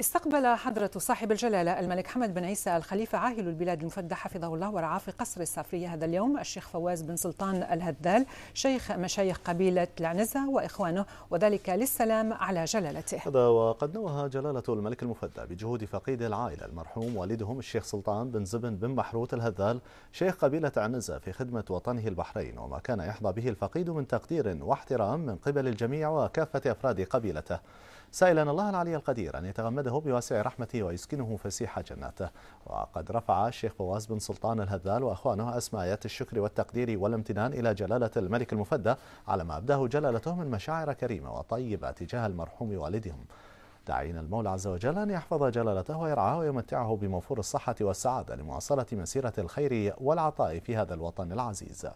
استقبل حضرة صاحب الجلالة الملك حمد بن عيسى الخليفة عاهل البلاد المفدى حفظه الله ورعاه في قصر السافرية هذا اليوم الشيخ فواز بن سلطان الهدال شيخ مشايخ قبيلة العنزة وإخوانه وذلك للسلام على جلالته هذا وقد نوه جلالة الملك المفدى بجهود فقيد العائلة المرحوم والدهم الشيخ سلطان بن زبن بن محروت الهدال شيخ قبيلة عنزة في خدمة وطنه البحرين وما كان يحظى به الفقيد من تقدير واحترام من قبل الجميع وكافة أفراد قبيلته سائلا الله العلي القدير أن يتغمده بواسع رحمته ويسكنه فسيح جناته وقد رفع الشيخ فواز بن سلطان الهذال وأخوانه أسماء الشكر والتقدير والامتنان إلى جلالة الملك المفدى على ما أبداه جلالته من مشاعر كريمة وطيبة تجاه المرحوم والدهم داعين المولى عز وجل أن يحفظ جلالته ويرعاه ويمتعه بموفور الصحة والسعادة لمواصلة مسيرة الخير والعطاء في هذا الوطن العزيز